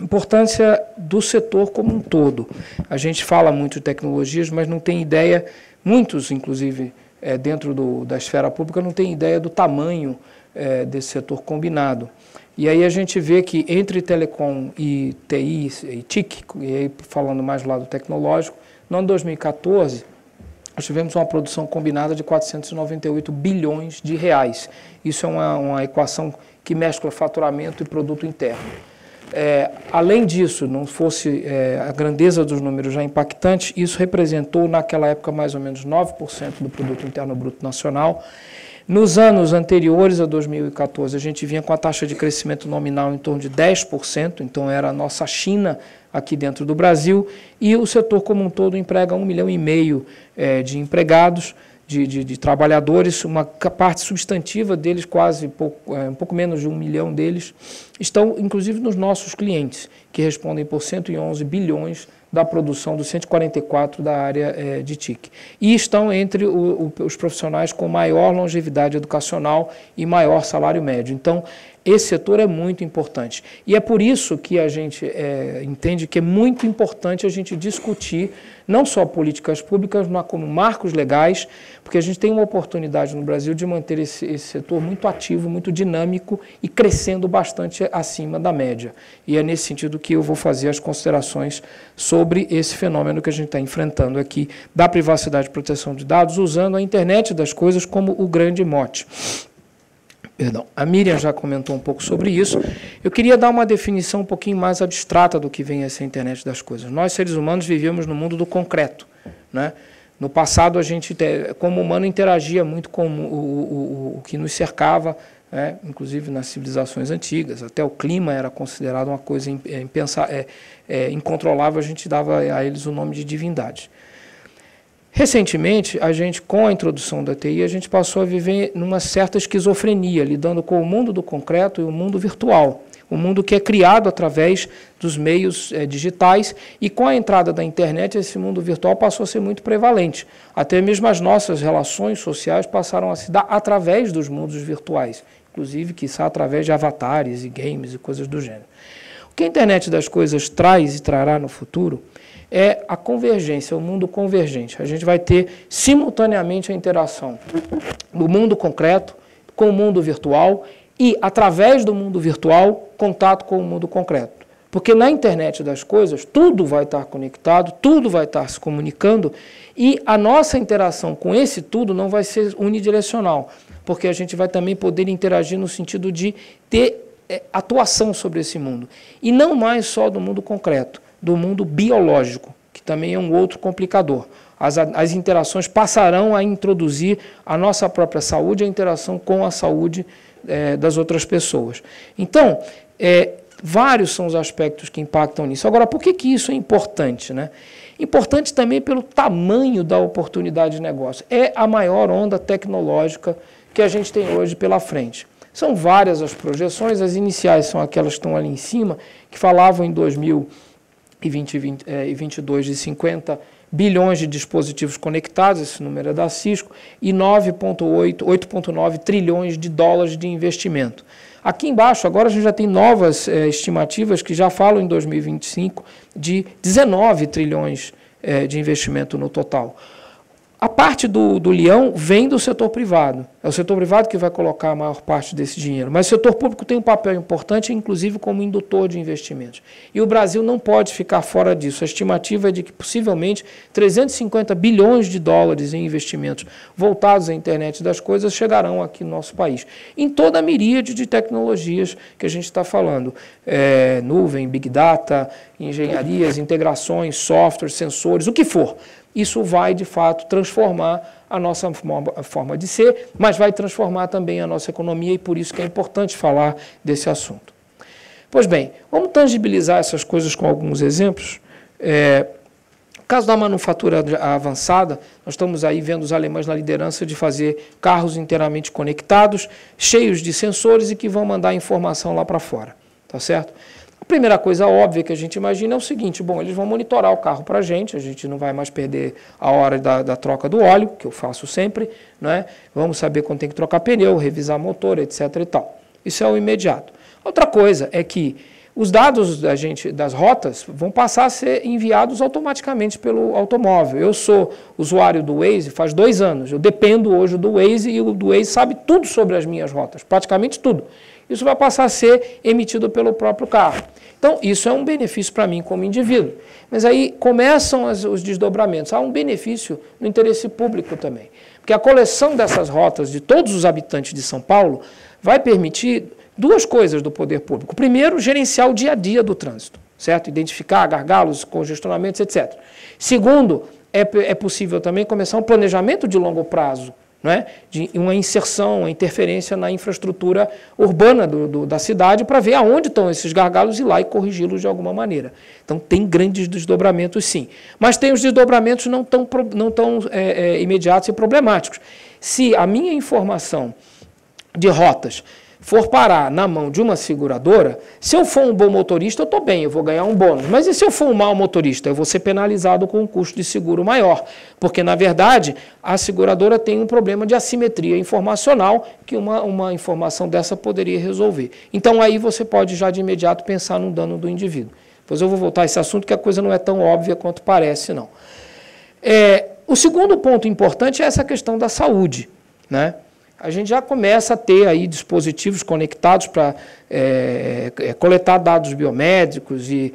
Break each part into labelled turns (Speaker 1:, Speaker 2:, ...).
Speaker 1: Importância do setor como um todo. A gente fala muito de tecnologias, mas não tem ideia, muitos, inclusive, é, dentro do, da esfera pública, não tem ideia do tamanho é, desse setor combinado. E aí a gente vê que entre telecom e TI e TIC, e aí falando mais do lado tecnológico, no ano 2014 nós tivemos uma produção combinada de 498 bilhões de reais. Isso é uma, uma equação que mescla faturamento e produto interno. É, além disso, não fosse é, a grandeza dos números já impactante, isso representou naquela época mais ou menos 9% do produto interno bruto nacional. Nos anos anteriores a 2014, a gente vinha com a taxa de crescimento nominal em torno de 10%, então era a nossa China aqui dentro do Brasil, e o setor como um todo emprega um milhão e meio é, de empregados, de, de, de trabalhadores, uma parte substantiva deles, quase pouco, é, um pouco menos de um milhão deles, estão inclusive nos nossos clientes, que respondem por 111 bilhões da produção dos 144 da área é, de TIC. E estão entre o, o, os profissionais com maior longevidade educacional e maior salário médio. Então, esse setor é muito importante. E é por isso que a gente é, entende que é muito importante a gente discutir não só políticas públicas, mas como marcos legais, porque a gente tem uma oportunidade no Brasil de manter esse, esse setor muito ativo, muito dinâmico e crescendo bastante acima da média. E é nesse sentido que eu vou fazer as considerações sobre esse fenômeno que a gente está enfrentando aqui da privacidade e proteção de dados, usando a internet das coisas como o grande mote. Perdão. A Miriam já comentou um pouco sobre isso. Eu queria dar uma definição um pouquinho mais abstrata do que vem a ser a internet das coisas. Nós, seres humanos, vivíamos no mundo do concreto. Né? No passado, a gente, como humano, interagia muito com o, o, o que nos cercava, né? inclusive nas civilizações antigas. Até o clima era considerado uma coisa é, impensa, é, é, incontrolável, a gente dava a eles o nome de divindade. Recentemente, a gente, com a introdução da TI, a gente passou a viver numa certa esquizofrenia, lidando com o mundo do concreto e o mundo virtual. O um mundo que é criado através dos meios é, digitais e com a entrada da internet, esse mundo virtual passou a ser muito prevalente. Até mesmo as nossas relações sociais passaram a se dar através dos mundos virtuais, inclusive, quiçá, através de avatares e games e coisas do gênero. O que a internet das coisas traz e trará no futuro é a convergência, o mundo convergente. A gente vai ter simultaneamente a interação do mundo concreto com o mundo virtual e, através do mundo virtual, contato com o mundo concreto. Porque na internet das coisas, tudo vai estar conectado, tudo vai estar se comunicando e a nossa interação com esse tudo não vai ser unidirecional, porque a gente vai também poder interagir no sentido de ter eh, atuação sobre esse mundo e não mais só do mundo concreto do mundo biológico, que também é um outro complicador. As, as interações passarão a introduzir a nossa própria saúde, a interação com a saúde é, das outras pessoas. Então, é, vários são os aspectos que impactam nisso. Agora, por que, que isso é importante? Né? Importante também pelo tamanho da oportunidade de negócio. É a maior onda tecnológica que a gente tem hoje pela frente. São várias as projeções, as iniciais são aquelas que estão ali em cima, que falavam em 2000 e, 20, 20, é, e 22 eh, de 50 bilhões de dispositivos conectados, esse número é da Cisco, e 9,8, 8,9 trilhões de dólares de investimento. Aqui embaixo, agora a gente já tem novas é, estimativas que já falam em 2025 de 19 trilhões é, de investimento no total. A parte do, do leão vem do setor privado. É o setor privado que vai colocar a maior parte desse dinheiro. Mas o setor público tem um papel importante, inclusive como indutor de investimentos. E o Brasil não pode ficar fora disso. A estimativa é de que possivelmente 350 bilhões de dólares em investimentos voltados à internet das coisas chegarão aqui no nosso país. Em toda a miríade de tecnologias que a gente está falando: é, nuvem, big data, engenharias, integrações, software, sensores, o que for. Isso vai, de fato, transformar a nossa forma de ser, mas vai transformar também a nossa economia e por isso que é importante falar desse assunto. Pois bem, vamos tangibilizar essas coisas com alguns exemplos. É, caso da manufatura avançada, nós estamos aí vendo os alemães na liderança de fazer carros inteiramente conectados, cheios de sensores e que vão mandar informação lá para fora, tá certo? primeira coisa óbvia que a gente imagina é o seguinte: bom, eles vão monitorar o carro para a gente, a gente não vai mais perder a hora da, da, troca do óleo, que eu faço sempre, né? vamos saber quando tem que trocar pneu, revisar motor, etc. e tal. Isso é o imediato. Outra coisa é que os dados da gente, das rotas vão passar a ser enviados automaticamente pelo automóvel. Eu sou usuário do Waze faz dois anos. Eu dependo hoje do Waze e o do Waze sabe tudo sobre as minhas rotas, praticamente tudo isso vai passar a ser emitido pelo próprio carro. Então, isso é um benefício para mim como indivíduo. Mas aí começam as, os desdobramentos. Há um benefício no interesse público também. Porque a coleção dessas rotas de todos os habitantes de São Paulo vai permitir duas coisas do poder público. Primeiro, gerenciar o dia a dia do trânsito, certo? Identificar gargalos, congestionamentos, etc. Segundo, é, é possível também começar um planejamento de longo prazo né, de uma inserção, uma interferência na infraestrutura urbana do, do, da cidade para ver aonde estão esses gargalos e lá e corrigi-los de alguma maneira. Então tem grandes desdobramentos sim, mas tem os desdobramentos não tão, não tão é, é, imediatos e problemáticos. Se a minha informação de rotas for parar na mão de uma seguradora, se eu for um bom motorista, eu estou bem, eu vou ganhar um bônus. Mas e se eu for um mau motorista? Eu vou ser penalizado com um custo de seguro maior. Porque, na verdade, a seguradora tem um problema de assimetria informacional que uma, uma informação dessa poderia resolver. Então, aí você pode já de imediato pensar no dano do indivíduo. Pois eu vou voltar a esse assunto, que a coisa não é tão óbvia quanto parece, não. É, o segundo ponto importante é essa questão da saúde, né? a gente já começa a ter aí dispositivos conectados para é, eh, eh, eh, coletar dados biomédicos e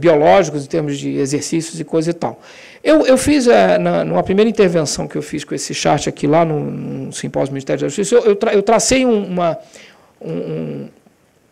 Speaker 1: biológicos em termos de exercícios e coisa e tal. Eu, eu fiz, é, na, numa primeira intervenção que eu fiz com esse chart aqui lá no, no simpósio do Ministério da Justiça, eu, eu, tra, eu tracei um, uma, um,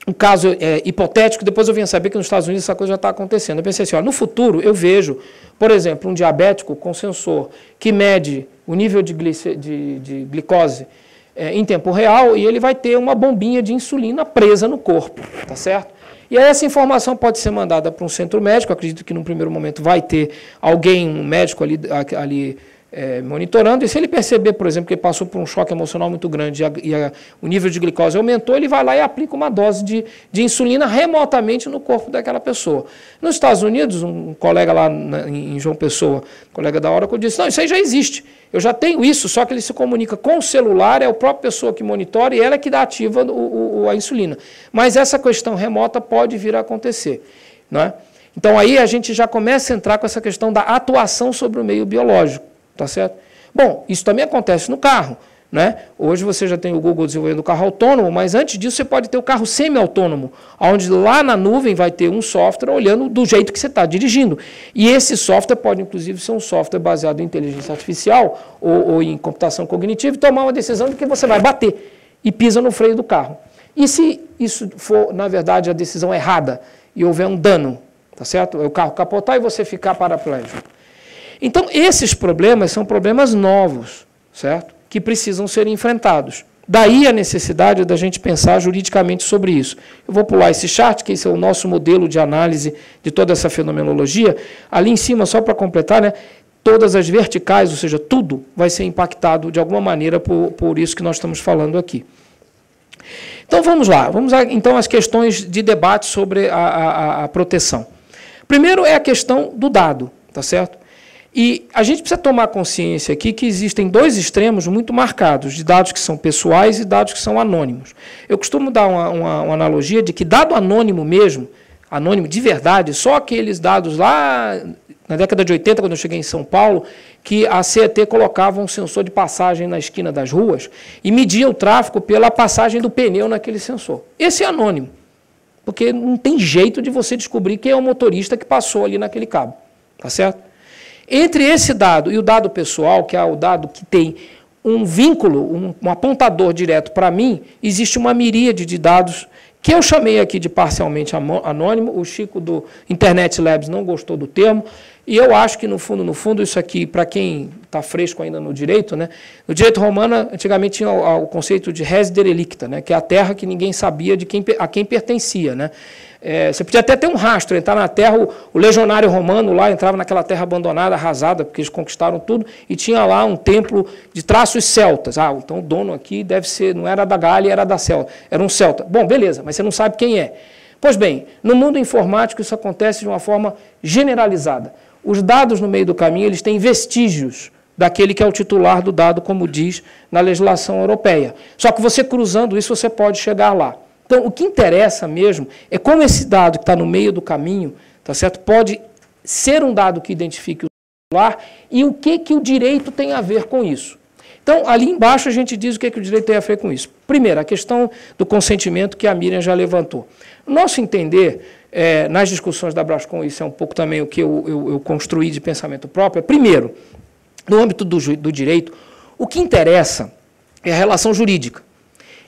Speaker 1: um caso é, hipotético, depois eu vim saber que nos Estados Unidos essa coisa já está acontecendo. Eu pensei assim, ó, no futuro eu vejo, por exemplo, um diabético com sensor que mede o nível de, glice, de, de glicose é, em tempo real e ele vai ter uma bombinha de insulina presa no corpo, tá certo? E aí essa informação pode ser mandada para um centro médico, acredito que num primeiro momento vai ter alguém, um médico ali, ali é, monitorando. E se ele perceber, por exemplo, que ele passou por um choque emocional muito grande e, a, e a, o nível de glicose aumentou, ele vai lá e aplica uma dose de, de insulina remotamente no corpo daquela pessoa. Nos Estados Unidos, um colega lá na, em João Pessoa, colega da Oracle, disse: Não, isso aí já existe. Eu já tenho isso, só que ele se comunica com o celular, é a própria pessoa que monitora e ela é que dá ativa o, o, a insulina. Mas essa questão remota pode vir a acontecer. Não é? Então aí a gente já começa a entrar com essa questão da atuação sobre o meio biológico. Tá certo? Bom, isso também acontece no carro. Né? Hoje você já tem o Google desenvolvendo o carro autônomo, mas antes disso você pode ter o carro semi-autônomo, onde lá na nuvem vai ter um software olhando do jeito que você está dirigindo. E esse software pode, inclusive, ser um software baseado em inteligência artificial ou, ou em computação cognitiva e tomar uma decisão de que você vai bater e pisa no freio do carro. E se isso for, na verdade, a decisão errada e houver um dano, tá certo? É o carro capotar e você ficar paraplégico. Então, esses problemas são problemas novos, certo? Que precisam ser enfrentados. Daí a necessidade da gente pensar juridicamente sobre isso. Eu vou pular esse chart, que esse é o nosso modelo de análise de toda essa fenomenologia. Ali em cima, só para completar, né, todas as verticais, ou seja, tudo vai ser impactado de alguma maneira por, por isso que nós estamos falando aqui. Então vamos lá, vamos a, então às questões de debate sobre a, a, a proteção. Primeiro é a questão do dado, tá certo? E a gente precisa tomar consciência aqui que existem dois extremos muito marcados, de dados que são pessoais e dados que são anônimos. Eu costumo dar uma, uma, uma analogia de que dado anônimo mesmo, anônimo de verdade, só aqueles dados lá na década de 80, quando eu cheguei em São Paulo, que a CET colocava um sensor de passagem na esquina das ruas e media o tráfego pela passagem do pneu naquele sensor. Esse é anônimo, porque não tem jeito de você descobrir quem é o motorista que passou ali naquele cabo, tá certo? Entre esse dado e o dado pessoal, que é o dado que tem um vínculo, um, um apontador direto para mim, existe uma miríade de dados que eu chamei aqui de parcialmente anônimo. O Chico do Internet Labs não gostou do termo. E eu acho que, no fundo, no fundo, isso aqui, para quem está fresco ainda no direito, né? no direito romano, antigamente tinha o, o conceito de res derelicta, né? que é a terra que ninguém sabia de quem, a quem pertencia. Né? É, você podia até ter um rastro, entrar na terra, o, o, legionário romano lá entrava naquela terra abandonada, arrasada, porque eles conquistaram tudo, e tinha lá um templo de traços celtas. Ah, então o dono aqui deve ser, não era da Gália, era da Celta, era um celta. Bom, beleza, mas você não sabe quem é. Pois bem, no mundo informático isso acontece de uma forma generalizada. Os dados no meio do caminho, eles têm vestígios daquele que é o titular do dado, como diz na legislação europeia. Só que você cruzando isso, você pode chegar lá. Então, o que interessa mesmo é como esse dado que está no meio do caminho, tá certo? Pode ser um dado que identifique o celular e o que, que o direito tem a ver com isso. Então, ali embaixo a gente diz o que, que o direito tem a ver com isso. Primeiro, a questão do consentimento que a Miriam já levantou. Nosso entender, é, nas discussões da Brascom, isso é um pouco também o que eu, eu, eu construí de pensamento próprio. É, primeiro, no âmbito do, do direito, o que interessa é a relação jurídica.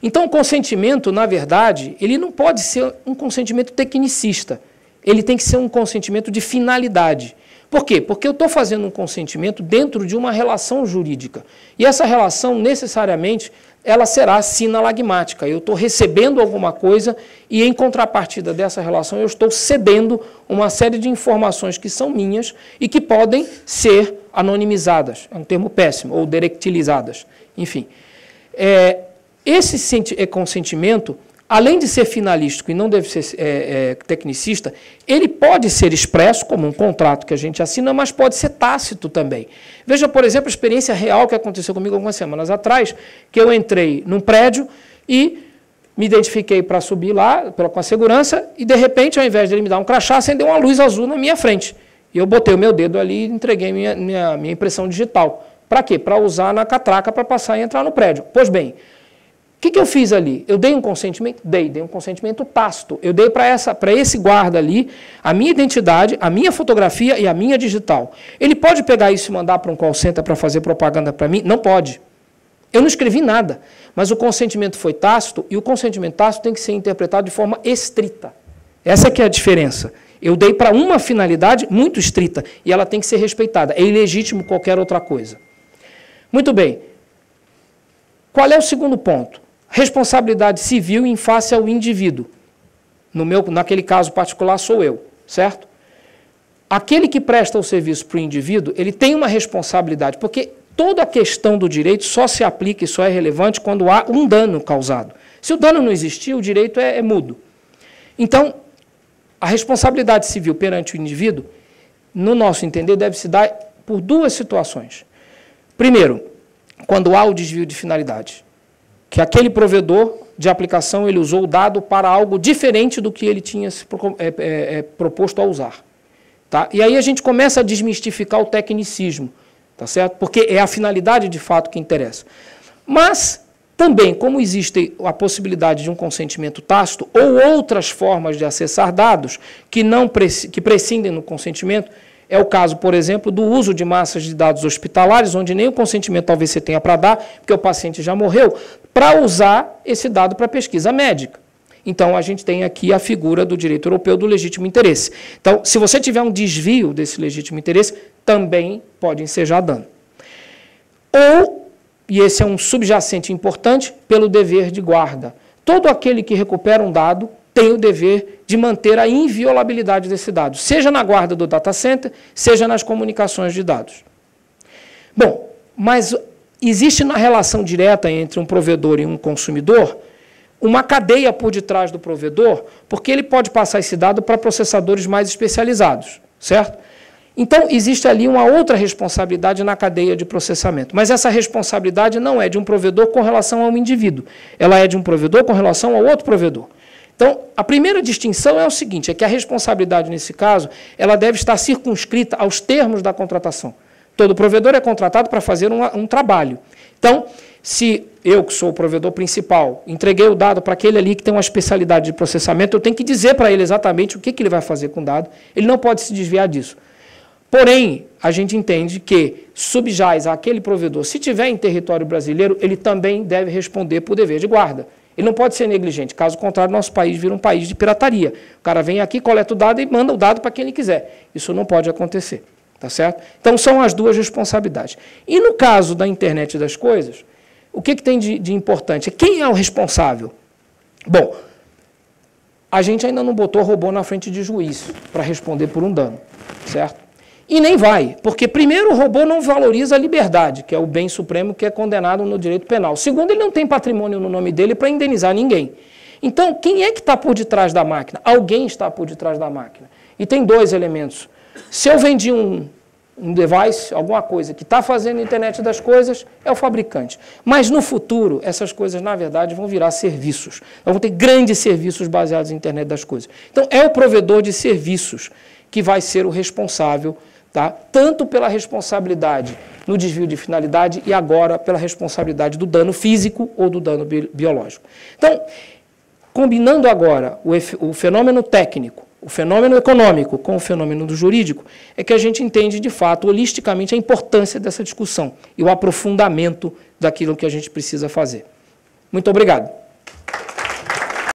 Speaker 1: Então, o consentimento, na verdade, ele não pode ser um consentimento tecnicista. Ele tem que ser um consentimento de finalidade. Por quê? Porque eu estou fazendo um consentimento dentro de uma relação jurídica. E essa relação, necessariamente, ela será sinalagmática. Eu estou recebendo alguma coisa e, em contrapartida dessa relação, eu estou cedendo uma série de informações que são minhas e que podem ser anonimizadas. É um termo péssimo, ou derectilizadas. Enfim. É, esse é, consentimento, além de ser finalístico e não deve ser é, é, tecnicista, ele pode ser expresso como um contrato que a gente assina, mas pode ser tácito também. Veja, por exemplo, a experiência real que aconteceu comigo algumas semanas atrás, que eu entrei num prédio e me identifiquei para subir lá pela, com a segurança e, de repente, ao invés de ele me dar um crachá, acendeu uma luz azul na minha frente. E eu botei o meu dedo ali e entreguei minha, minha, minha impressão digital. Para quê? Para usar na catraca para passar e entrar no prédio. Pois bem, o que, que eu fiz ali? Eu dei um consentimento? Dei, dei um consentimento tácito. Eu dei para esse guarda ali a minha identidade, a minha fotografia e a minha digital. Ele pode pegar isso e mandar para um call center para fazer propaganda para mim? Não pode. Eu não escrevi nada, mas o consentimento foi tácito e o consentimento tácito tem que ser interpretado de forma estrita. Essa que é a diferença. Eu dei para uma finalidade muito estrita e ela tem que ser respeitada. É ilegítimo qualquer outra coisa. Muito bem. Qual é o segundo ponto? responsabilidade civil em face ao indivíduo. No meu, naquele caso particular, sou eu, certo? Aquele que presta o serviço para o indivíduo, ele tem uma responsabilidade, porque toda a questão do direito só se aplica e só é relevante quando há um dano causado. Se o dano não existir, o direito é, é mudo. Então, a responsabilidade civil perante o indivíduo, no nosso entender, deve se dar por duas situações. Primeiro, quando há o desvio de finalidade que aquele provedor de aplicação ele usou o dado para algo diferente do que ele tinha se, é, é, é, proposto a usar. Tá? E aí a gente começa a desmistificar o tecnicismo, tá certo? Porque é a finalidade de fato que interessa. Mas também, como existe a possibilidade de um consentimento tácito ou outras formas de acessar dados que não que prescindem do consentimento, é o caso, por exemplo, do uso de massas de dados hospitalares, onde nem o consentimento talvez você tenha para dar, porque o paciente já morreu, para usar esse dado para pesquisa médica. Então, a gente tem aqui a figura do direito europeu do legítimo interesse. Então, se você tiver um desvio desse legítimo interesse, também pode ensejar dano. Ou, e esse é um subjacente importante, pelo dever de guarda. Todo aquele que recupera um dado tem o dever de manter a inviolabilidade desse dado, seja na guarda do data center, seja nas comunicações de dados. Bom, mas existe na relação direta entre um provedor e um consumidor uma cadeia por detrás do provedor, porque ele pode passar esse dado para processadores mais especializados, certo? Então, existe ali uma outra responsabilidade na cadeia de processamento. Mas essa responsabilidade não é de um provedor com relação a um indivíduo. Ela é de um provedor com relação ao outro provedor. Então, a primeira distinção é o seguinte, é que a responsabilidade nesse caso, ela deve estar circunscrita aos termos da contratação. Todo provedor é contratado para fazer um, um trabalho. Então, se eu, que sou o provedor principal, entreguei o dado para aquele ali que tem uma especialidade de processamento, eu tenho que dizer para ele exatamente o que, que ele vai fazer com o dado. Ele não pode se desviar disso. Porém, a gente entende que subjaz àquele provedor, se tiver em território brasileiro, ele também deve responder por dever de guarda. Ele não pode ser negligente, caso contrário, nosso país vira um país de pirataria. O cara vem aqui, coleta o dado e manda o dado para quem ele quiser. Isso não pode acontecer, tá certo? Então são as duas responsabilidades. E no caso da internet das coisas, o que, que tem de, de importante? Quem é o responsável? Bom, a gente ainda não botou robô na frente de juiz para responder por um dano, certo? E nem vai, porque primeiro o robô não valoriza a liberdade, que é o bem supremo que é condenado no direito penal. Segundo, ele não tem patrimônio no nome dele para indenizar ninguém. Então, quem é que está por detrás da máquina? Alguém está por detrás da máquina. E tem dois elementos. Se eu vendi um, um device, alguma coisa que está fazendo a internet das coisas, é o fabricante. Mas no futuro, essas coisas, na verdade, vão virar serviços. Então, vão ter grandes serviços baseados na internet das coisas. Então, é o provedor de serviços que vai ser o responsável tá? tanto pela responsabilidade no desvio de finalidade e agora pela responsabilidade do dano físico ou do dano bi biológico. Então, combinando agora o, o fenômeno técnico, o fenômeno econômico com o fenômeno do jurídico, é que a gente entende de fato, holisticamente, a importância dessa discussão e o aprofundamento daquilo que a gente precisa fazer. Muito obrigado.